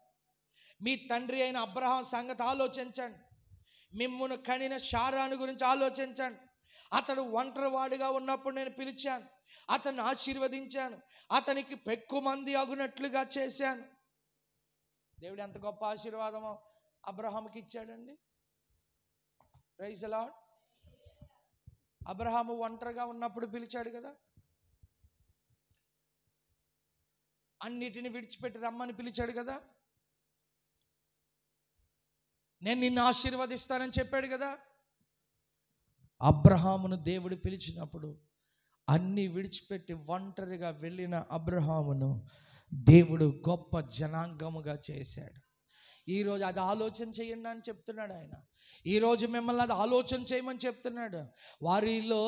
మీ తండ్రి అయిన అబ్రహాం సంగతి ఆలోచించండి మిమ్మును కనిన శారాను గురించి ఆలోచించండి అతడు ఒంటరివాడిగా ఉన్నప్పుడు నేను పిలిచాను అతను ఆశీర్వదించాను అతనికి పెక్కు మంది అగునట్లుగా చేశాను దేవుడు ఎంత గొప్ప ఆశీర్వాదమో అబ్రహాంకి ఇచ్చాడండి రైజ్ అలాడ్ అబ్రహాము ఒంటరిగా ఉన్నప్పుడు పిలిచాడు కదా అన్నిటిని విడిచిపెట్టి రమ్మని పిలిచాడు కదా నేను నిన్ను ఆశీర్వదిస్తానని చెప్పాడు కదా అబ్రహామును దేవుడు పిలిచినప్పుడు అన్ని విడిచిపెట్టి ఒంటరిగా వెళ్ళిన అబ్రహామును దేవుడు గొప్ప జనాంగముగా చేశాడు ఈరోజు అది ఆలోచన చేయండి అని చెప్తున్నాడు ఆయన ఈరోజు మిమ్మల్ని అది ఆలోచన చేయమని చెప్తున్నాడు వారిలో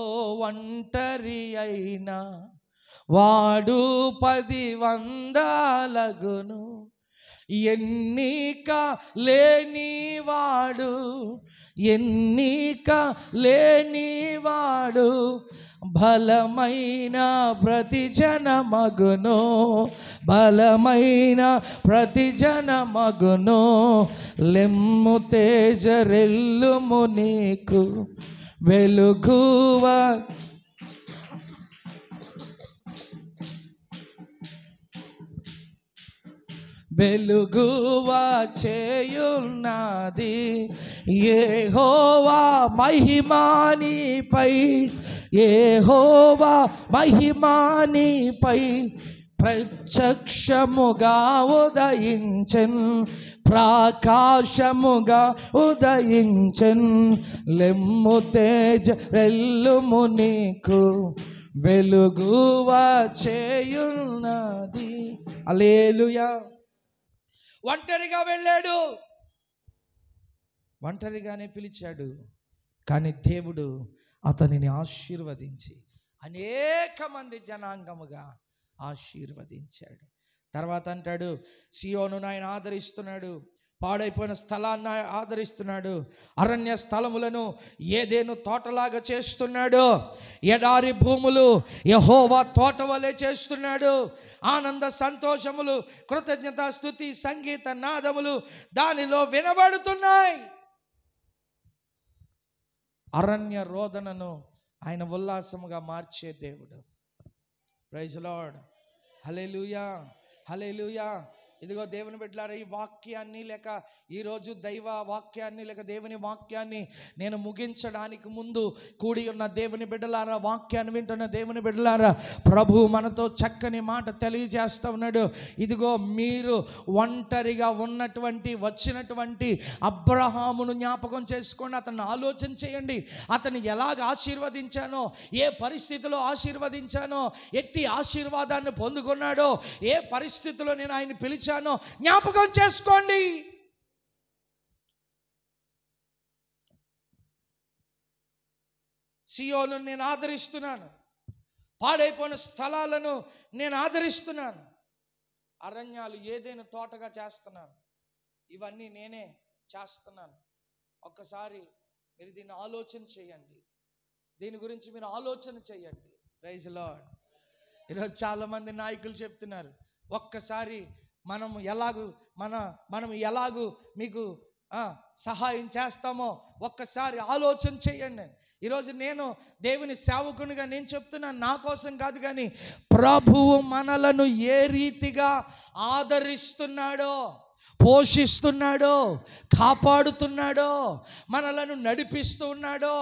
ఒంటరి అయినా వాడు పది వందలగును ఎన్నిక లేని వాడు ఎన్నిక లేని వాడు బలమైన ప్రతిజన మగును బలమైన ప్రతిజన మగును లెమ్ము తేజరెల్లుము నీకు వెలుగువ వెలుగువా చేయున్నది ఏ హోవా మహిమానిపై ఏ హోవా మహిమానిపై ప్రత్యక్షముగా ఉదయించన్ ప్రాకాశముగా ఉదయించన్ లెమ్ము తేజ రెల్లు మునికు వెలుగువా చేయున్నది అలేలుయా ఒంటరిగా వెళ్ళాడు ఒంటరిగానే పిలిచాడు కానీ దేవుడు అతనిని ఆశీర్వదించి అనేక మంది జనాంగముగా ఆశీర్వదించాడు తర్వాత అంటాడు సియోను నాయన ఆదరిస్తున్నాడు పాడైపోయిన స్థలాన్ని ఆదరిస్తున్నాడు అరణ్య స్థలములను ఏదేను తోటలాగా చేస్తున్నాడు ఎడారి భూములు యహోవా తోట వలె చేస్తున్నాడు ఆనంద సంతోషములు కృతజ్ఞత స్థుతి సంగీత నాదములు దానిలో వినబడుతున్నాయి అరణ్య రోదనను ఆయన ఉల్లాసముగా మార్చే దేవుడు ప్రైజ్ లార్డ్ హలే లూయా హలే లూయా ఇదిగో దేవుని బిడ్డలారా ఈ వాక్యాన్ని లేక ఈరోజు దైవ వాక్యాన్ని లేక దేవుని వాక్యాన్ని నేను ముగించడానికి ముందు కూడి ఉన్న దేవుని బిడ్డలారా వాక్యాన్ని వింటున్న దేవుని బిడ్డలారా ప్రభు మనతో చక్కని మాట తెలియజేస్తూ ఉన్నాడు ఇదిగో మీరు ఒంటరిగా ఉన్నటువంటి వచ్చినటువంటి అబ్రహామును జ్ఞాపకం చేసుకోండి అతన్ని ఆలోచన చేయండి అతను ఎలాగ ఆశీర్వదించానో ఏ పరిస్థితిలో ఆశీర్వదించానో ఎట్టి ఆశీర్వాదాన్ని పొందుకున్నాడో ఏ పరిస్థితిలో నేను ఆయన పిలిచాను ఇచ్చానో జ్ఞాపకం చేసుకోండి సియోను నేను ఆదరిస్తున్నాను పాడైపోయిన స్థలాలను నేను ఆదరిస్తున్నాను అరణ్యాలు ఏదైనా తోటగా చేస్తున్నాను ఇవన్నీ నేనే చేస్తున్నాను ఒక్కసారి మీరు దీన్ని ఆలోచన చేయండి దీని గురించి మీరు ఆలోచన చేయండి రైజ్ ఈరోజు చాలామంది నాయకులు చెప్తున్నారు ఒక్కసారి మనము ఎలాగూ మన మనం ఎలాగూ మీకు సహాయం చేస్తామో ఒక్కసారి ఆలోచన చేయండి ఈరోజు నేను దేవుని సేవకునిగా నేను చెప్తున్నాను నా కోసం కాదు కానీ ప్రభువు మనలను ఏ రీతిగా ఆదరిస్తున్నాడో పోషిస్తున్నాడో కాపాడుతున్నాడో మనలను నడిపిస్తూ ఉన్నాడో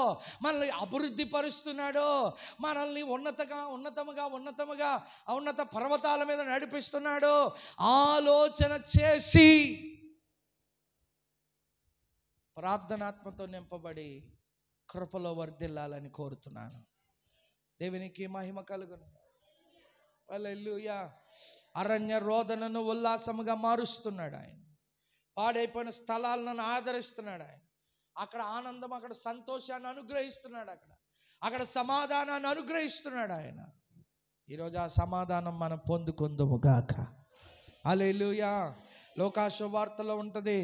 మనల్ని అభివృద్ధి పరుస్తున్నాడో మనల్ని ఉన్నతగా ఉన్నతముగా ఉన్నతముగా ఉన్నత పర్వతాల మీద నడిపిస్తున్నాడో ఆలోచన చేసి ప్రార్థనాత్మతో నింపబడి కృపలో వర్ధిల్లాలని కోరుతున్నాను దేవునికి మహిమ కలుగును వాళ్ళు అరణ్య రోదనను ఉల్లాసముగా మారుస్తున్నాడు ఆయన పాడైపోయిన స్థలాలను ఆదరిస్తున్నాడు ఆయన అక్కడ ఆనందం అక్కడ సంతోషాన్ని అనుగ్రహిస్తున్నాడు అక్కడ అక్కడ సమాధానాన్ని అనుగ్రహిస్తున్నాడు ఆయన ఈరోజు ఆ సమాధానం మనం పొందుకుందుము గాక లోకాశ వార్తలో ఉంటుంది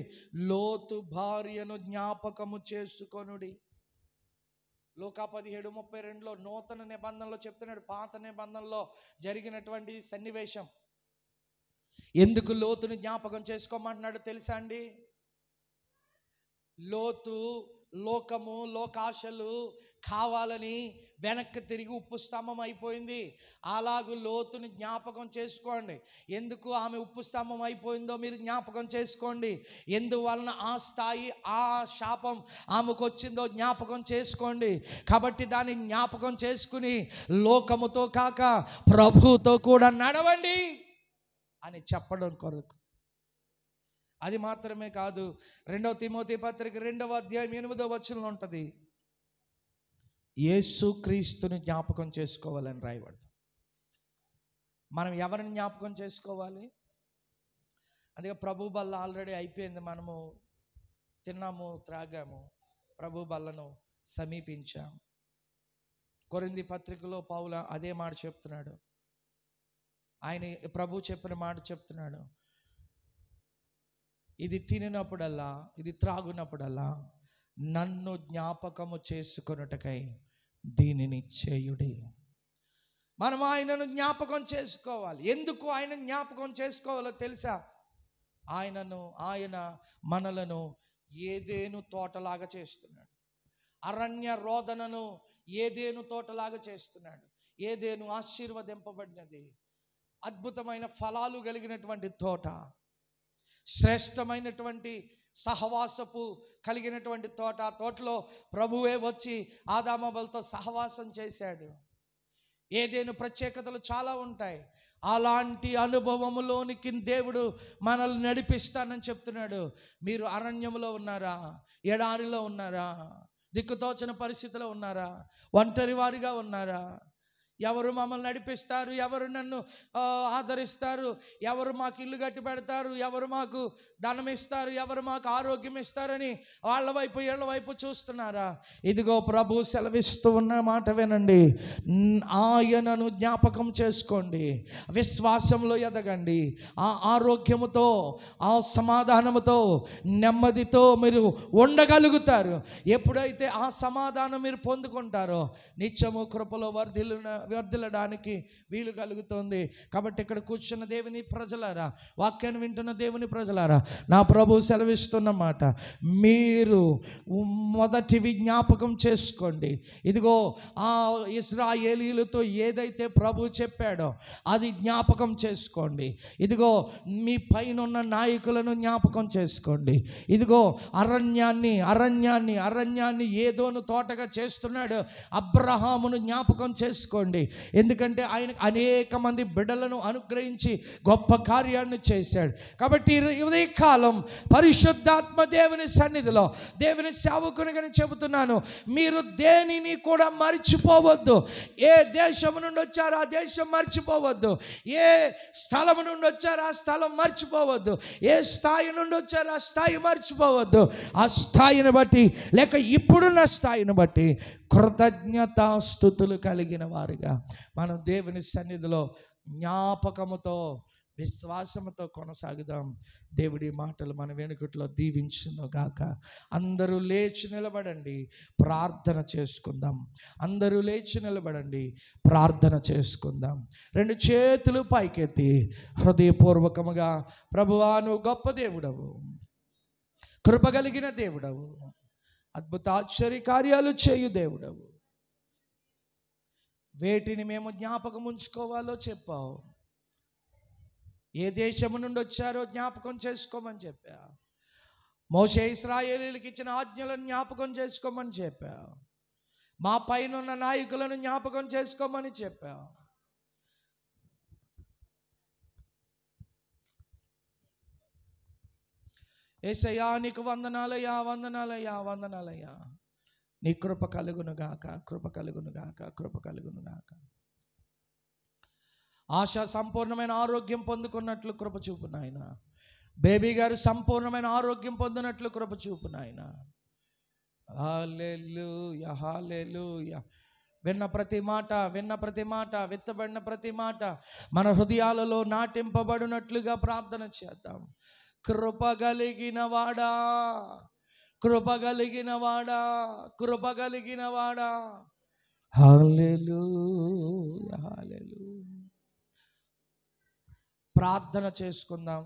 లోతు భార్యను జ్ఞాపకము చేసుకొనుడి లోకా పదిహేడు ముప్పై రెండులో నూతన నిబంధనలో చెప్తున్నాడు పాత నిబంధనలో జరిగినటువంటి సన్నివేశం ఎందుకు లోతుని జ్ఞాపకం చేసుకోమంటున్నాడు తెలుసా అండి లోతు లోకము లోకాశలు కావాలని వెనక్కి తిరిగి ఉప్పు స్తంభం అయిపోయింది అలాగూ లోతుని జ్ఞాపకం చేసుకోండి ఎందుకు ఆమె ఉప్పు స్తంభం అయిపోయిందో మీరు జ్ఞాపకం చేసుకోండి ఎందువలన ఆ స్థాయి ఆ శాపం ఆమెకు వచ్చిందో జ్ఞాపకం చేసుకోండి కాబట్టి దాన్ని జ్ఞాపకం చేసుకుని లోకముతో కాక ప్రభుతో కూడా నడవండి అని చెప్పడం కొరకు అది మాత్రమే కాదు రెండవ తిమోతి పత్రిక రెండవ అధ్యాయం ఎనిమిదవ వచనంలో ఉంటుంది యేసు క్రీస్తుని జ్ఞాపకం చేసుకోవాలని రాయబడుతుంది మనం ఎవరిని జ్ఞాపకం చేసుకోవాలి అందుకే ప్రభు బల్ల ఆల్రెడీ అయిపోయింది మనము తిన్నాము త్రాగాము ప్రభు బల్లను సమీపించాము కొరింది పత్రికలో పౌల అదే మాట చెప్తున్నాడు ఆయన ప్రభు చెప్పిన మాట చెప్తున్నాడు ఇది తినినప్పుడల్లా ఇది త్రాగునప్పుడల్లా నన్ను జ్ఞాపకము చేసుకొనుటకై దీనిని చేయుడి మనం ఆయనను జ్ఞాపకం చేసుకోవాలి ఎందుకు ఆయన జ్ఞాపకం చేసుకోవాలో తెలుసా ఆయనను ఆయన మనలను ఏదేను తోటలాగా చేస్తున్నాడు అరణ్య రోదనను ఏదేను తోటలాగా చేస్తున్నాడు ఏదేను ఆశీర్వదింపబడినది అద్భుతమైన ఫలాలు కలిగినటువంటి తోట శ్రేష్టమైనటువంటి సహవాసపు కలిగినటువంటి తోట తోటలో ప్రభువే వచ్చి ఆదామబలతో సహవాసం చేశాడు ఏదేను ప్రత్యేకతలు చాలా ఉంటాయి అలాంటి అనుభవములోనికి దేవుడు మనల్ని నడిపిస్తానని చెప్తున్నాడు మీరు అరణ్యంలో ఉన్నారా ఎడారిలో ఉన్నారా దిక్కుతోచిన పరిస్థితిలో ఉన్నారా ఒంటరి వారిగా ఉన్నారా ఎవరు మమ్మల్ని నడిపిస్తారు ఎవరు నన్ను ఆదరిస్తారు ఎవరు మాకు ఇల్లు కట్టి పెడతారు ఎవరు మాకు ధనం ఇస్తారు ఎవరు మాకు ఆరోగ్యం ఇస్తారని వాళ్ళ వైపు వీళ్ళ వైపు చూస్తున్నారా ఇదిగో ప్రభు సెలవిస్తూ ఉన్న మాట వినండి ఆయనను జ్ఞాపకం చేసుకోండి విశ్వాసంలో ఎదగండి ఆ ఆరోగ్యముతో ఆ సమాధానముతో నెమ్మదితో మీరు ఉండగలుగుతారు ఎప్పుడైతే ఆ సమాధానం మీరు పొందుకుంటారో నిత్యము కృపలో వర్ధిల్లు వర్దిల్లడానికి వీలు కలుగుతుంది కాబట్టి ఇక్కడ కూర్చున్న దేవుని ప్రజలారా వాక్యాన్ని వింటున్న దేవుని ప్రజలారా నా ప్రభు సెలవిస్తున్నమాట మీరు మొదటివి జ్ఞాపకం చేసుకోండి ఇదిగో ఆ ఇస్రాయేలీలతో ఏదైతే ప్రభు చెప్పాడో అది జ్ఞాపకం చేసుకోండి ఇదిగో మీ పైన ఉన్న నాయకులను జ్ఞాపకం చేసుకోండి ఇదిగో అరణ్యాన్ని అరణ్యాన్ని అరణ్యాన్ని ఏదోను తోటగా చేస్తున్నాడు అబ్రహామును జ్ఞాపకం చేసుకోండి చూడండి ఎందుకంటే ఆయన అనేక మంది బిడ్డలను అనుగ్రహించి గొప్ప కార్యాన్ని చేశాడు కాబట్టి ఉదయకాలం పరిశుద్ధాత్మ దేవుని సన్నిధిలో దేవుని సేవకునిగా చెబుతున్నాను మీరు దేనిని కూడా మర్చిపోవద్దు ఏ దేశం నుండి వచ్చారో ఆ దేశం మర్చిపోవద్దు ఏ స్థలం నుండి వచ్చారో ఆ స్థలం మర్చిపోవద్దు ఏ స్థాయి నుండి వచ్చారో ఆ స్థాయి మర్చిపోవద్దు ఆ స్థాయిని బట్టి లేక ఇప్పుడున్న స్థాయిని బట్టి కృతజ్ఞతాస్థుతులు కలిగిన వారుగా మనం దేవుని సన్నిధిలో జ్ఞాపకముతో విశ్వాసముతో కొనసాగుదాం దేవుడి మాటలు మన వెనుకట్లో దీవించిందో గాక అందరూ లేచి నిలబడండి ప్రార్థన చేసుకుందాం అందరూ లేచి నిలబడండి ప్రార్థన చేసుకుందాం రెండు చేతులు పైకెత్తి హృదయపూర్వకముగా ప్రభువాను గొప్ప దేవుడవు కృప కలిగిన దేవుడవు అద్భుత ఆశ్చర్య కార్యాలు చేయు దేవుడవు వేటిని మేము జ్ఞాపకం ఉంచుకోవాలో చెప్పావు ఏ దేశము నుండి వచ్చారో జ్ఞాపకం చేసుకోమని చెప్పా మోసే ఇస్రాయేలీలకు ఇచ్చిన ఆజ్ఞలను జ్ఞాపకం చేసుకోమని చెప్పా మా పైన నాయకులను జ్ఞాపకం చేసుకోమని చెప్పావు ఏసయ్యా నీకు వందనాలయ్యా వందనాలయ్యా వందనాలయ్యా నీ కృప కలుగునుగాక కృప కలుగునుగాక కృప కలుగునుగాక ఆశ సంపూర్ణమైన ఆరోగ్యం పొందుకున్నట్లు కృప చూపు నాయన బేబీ గారు సంపూర్ణమైన ఆరోగ్యం పొందినట్లు కృప చూపు నాయన విన్న ప్రతి మాట విన్న ప్రతి మాట విత్తబడిన ప్రతి మాట మన హృదయాలలో నాటింపబడినట్లుగా ప్రార్థన చేద్దాం కృపగలిగినవాడా కృపగలిగినవాడా కృపగలిగినవాడా హాలెలు హాలెలు ప్రార్థన చేసుకుందాం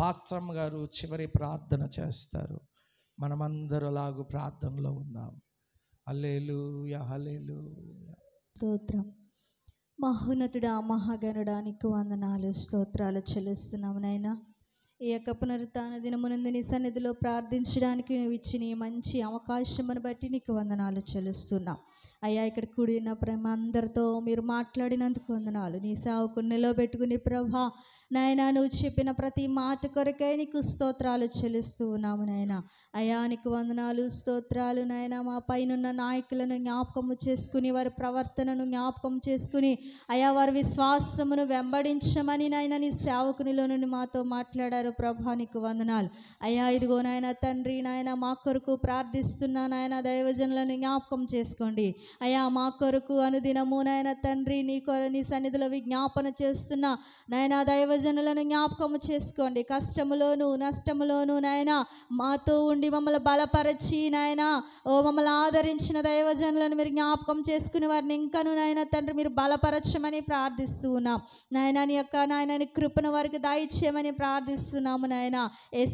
పాస్త్రం గారు చివరి ప్రార్థన చేస్తారు మనమందరూ లాగు ప్రార్థనలో ఉన్నాం అల్లేలు యహలేలు స్తోత్రం మహోన్నతుడా మహాగణుడానికి వందనాలు స్తోత్రాలు చెల్లిస్తున్నాం నైనా ఈ యొక్క పునరుత్న దినమునందు నీ సన్నిధిలో ప్రార్థించడానికి నువ్వు ఇచ్చిన మంచి అవకాశమును బట్టి నీకు వందనాలు చెల్లిస్తున్నాం అయ్యా ఇక్కడ కూడిన ప్రేమ అందరితో మీరు మాట్లాడినందుకు వందనాలు నీ సావుకు నిలబెట్టుకుని ప్రభా నాయనా నువ్వు చెప్పిన ప్రతి మాట కొరకై నీకు స్తోత్రాలు చెల్లిస్తూ ఉన్నాము నాయన అయ్యా నీకు వందనాలు స్తోత్రాలు నాయన మా పైనున్న నాయకులను జ్ఞాపకం చేసుకుని వారి ప్రవర్తనను జ్ఞాపకం చేసుకుని అయా వారి విశ్వాసమును వెంబడించమని నాయన నీ సేవకునిలో నుండి మాతో మాట్లాడారు ప్రభా నీకు వందనాలు అయ్యా ఇదిగో నాయన తండ్రి నాయన మా కొరకు ప్రార్థిస్తున్నా నాయన దైవజనులను జ్ఞాపకం చేసుకోండి అయా మా కొరకు అనుదినము నాయన తండ్రి నీ కొర నీ సన్నిధిలో విజ్ఞాపన చేస్తున్న నాయన దైవజనులను జ్ఞాపకము చేసుకోండి కష్టములోను నష్టములోను నాయన మాతో ఉండి మమ్మల్ని బలపరచి నాయన ఓ మమ్మల్ని ఆదరించిన దైవజనులను మీరు జ్ఞాపకం చేసుకునే వారిని ఇంకను నాయన తండ్రి మీరు బలపరచమని ప్రార్థిస్తూ ఉన్నాం నాయన నీ యొక్క నాయన కృపను వారికి దాయిచ్చేయమని ప్రార్థిస్తున్నాము నాయన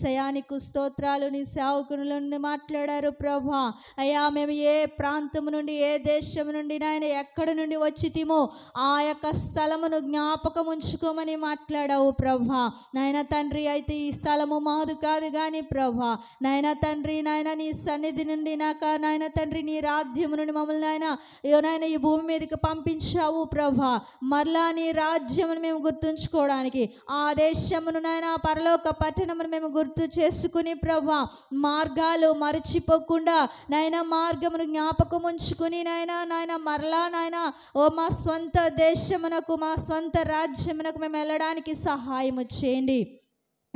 సయానికి స్తోత్రాలు నీ సేవకుల నుండి మాట్లాడారు ప్రభా అయ్యా మేము ఏ ప్రాంతం నుండి ఏ దేశం నుండి నాయన ఎక్కడి నుండి తిమో ఆ యొక్క స్థలమును జ్ఞాపకం ఉంచుకోమని మాట్లాడావు ప్రభా నాయన తండ్రి అయితే ఈ స్థలము మాదు కాదు కానీ ప్రభా నాయన తండ్రి నాయన నీ సన్నిధి నుండి నాక నాయన తండ్రి నీ రాజ్యం నుండి మమ్మల్ని నాయన నాయన ఈ భూమి మీదకి పంపించావు ప్రభా మరలా నీ రాజ్యమును మేము గుర్తుంచుకోవడానికి ఆ దేశమును నాయన పరలోక పట్టణమును మేము గుర్తు చేసుకుని ప్రభా మార్గాలు మరచిపోకుండా నాయన మార్గమును జ్ఞాపకం ఉంచుకుని నాయన నాయన మరలా నాయన ఓ మా స్వంత దేశమునకు మా స్వంత రాజ్యమునకు మేము వెళ్ళడానికి సహాయము చేయండి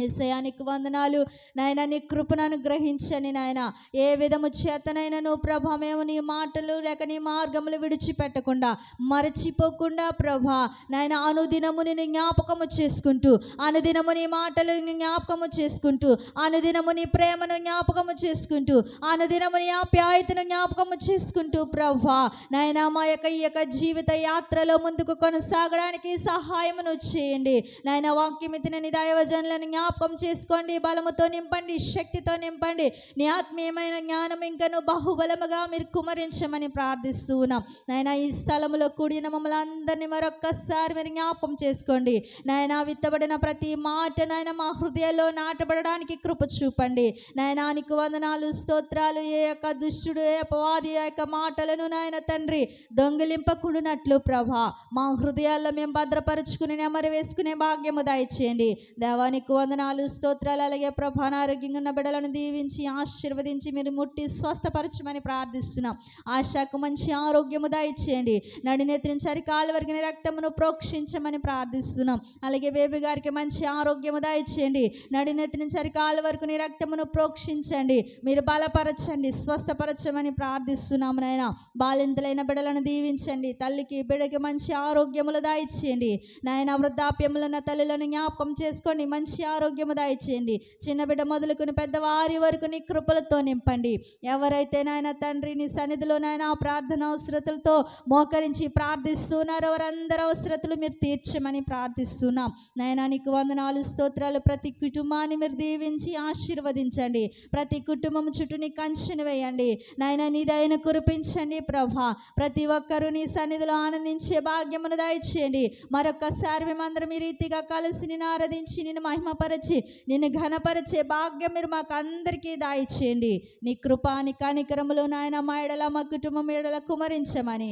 ఏసయానికి వందనాలు నాయన నీ కృపను అనుగ్రహించని నాయన ఏ విధము చేతనైనా నువ్వు ప్రభా మేము నీ మాటలు లేక నీ మార్గములు విడిచిపెట్టకుండా మరచిపోకుండా ప్రభా నాయన అనుదినము నేను జ్ఞాపకము చేసుకుంటూ అనుదినము నీ మాటలు జ్ఞాపకము చేసుకుంటూ అనుదినము నీ ప్రేమను జ్ఞాపకము చేసుకుంటూ అనుదినము నీ ఆప్యాయతను జ్ఞాపకము చేసుకుంటూ ప్రభా నాయన మా యొక్క ఈ యొక్క జీవిత యాత్రలో ముందుకు కొనసాగడానికి సహాయమును చేయండి నాయన వాక్యమితిన నిదాయవజనులను జ్ఞా జ్ఞాపకం చేసుకోండి బలముతో నింపండి శక్తితో నింపండి నీ ఆత్మీయమైన జ్ఞానం ఇంకను బహుబలముగా మీరు కుమరించమని ప్రార్థిస్తూ ఉన్నాం నాయన ఈ స్థలంలో కూడిన మమ్మల్ని అందరినీ మరొక్కసారి మీరు జ్ఞాపకం చేసుకోండి నాయన విత్తబడిన ప్రతి మాట నాయన మా హృదయంలో నాటబడడానికి కృప చూపండి నాయన నీకు వందనాలు స్తోత్రాలు ఏ యొక్క దుష్టుడు ఏ అపవాది యొక్క మాటలను నాయన తండ్రి దొంగిలింపకుడినట్లు ప్రభా మా హృదయాల్లో మేము భద్రపరుచుకుని నెమరు వేసుకునే భాగ్యము దయచేయండి దేవానికి వంద వందనాలు స్తోత్రాలు అలాగే ప్రభా అనారోగ్యంగా ఉన్న బిడ్డలను దీవించి ఆశీర్వదించి మీరు ముట్టి స్వస్థపరచమని ప్రార్థిస్తున్నాం ఆశాకు మంచి ఆరోగ్యము దయచేయండి నడినెత్తించారి కాలు వరిగిన రక్తమును ప్రోక్షించమని ప్రార్థిస్తున్నాం అలాగే బేబీ గారికి మంచి ఆరోగ్యము దయచేయండి నడినెత్తించారి కాలు వరకు నీ రక్తమును ప్రోక్షించండి మీరు బలపరచండి స్వస్థపరచమని ప్రార్థిస్తున్నాము నాయన బాలింతలైన బిడలను దీవించండి తల్లికి బిడకి మంచి ఆరోగ్యములు దాయిచ్చేయండి నాయన వృద్ధాప్యములున్న తల్లులను జ్ఞాపకం చేసుకొని మంచి ఆరోగ్యం ఆరోగ్యము దయచేయండి చిన్న బిడ్డ మొదలుకుని పెద్దవారి వరకు నీ కృపలతో నింపండి ఎవరైతే నాయన తండ్రి నీ సన్నిధిలో నాయన ఆ ప్రార్థన అవసరతలతో మోకరించి ప్రార్థిస్తున్నారు ఎవరందరి అవసరతలు మీరు తీర్చమని ప్రార్థిస్తున్నాం నాయన నీకు వంద నాలుగు స్తోత్రాలు ప్రతి కుటుంబాన్ని మీరు దీవించి ఆశీర్వదించండి ప్రతి కుటుంబం చుట్టూ నీ కంచెను వేయండి నాయన నీదైన కురిపించండి ప్రభా ప్రతి ఒక్కరూ నీ సన్నిధిలో ఆనందించే భాగ్యమును దయచేయండి మరొకసారి మేమందరం ఈ రీతిగా కలిసి నిన్ను ఆరాధించి నేను మహిమపర ఘనపరిచి నిన్ను ఘనపరిచే భాగ్యం మీరు మాకు అందరికీ దాయిచ్చేయండి నీ కృపాని కనికరములు నాయన మా ఎడల మా కుటుంబం ఎడల కుమరించమని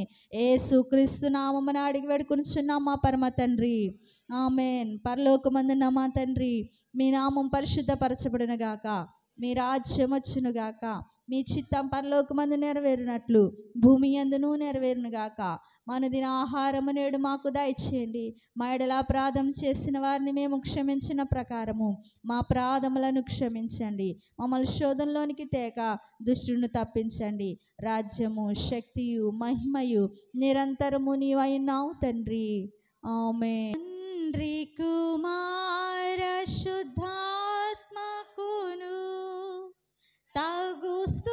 ఏసు క్రీస్తు నామమ్మని అడిగి వేడుకునిచున్నాం మా పరమ తండ్రి ఆమెన్ పరలోకమందున్న మా తండ్రి మీ నామం పరిశుద్ధపరచబడినగాక మీ రాజ్యం వచ్చునుగాక మీ చిత్తం పరలోకమందు నెరవేరినట్లు భూమి అందును నెరవేరును గాక మన దిన ఆహారము నేడు మాకు దయచేయండి మా ఎడలా అపరాధం చేసిన వారిని మేము క్షమించిన ప్రకారము మా అపరాధములను క్షమించండి మమ్మల్ని శోధంలోనికి తేక దుష్టును తప్పించండి రాజ్యము శక్తియు మహిమయు నిరంతరము నీవైనావు తండ్రి ఆమె తండ్రి కుమార శుద్ధా Tá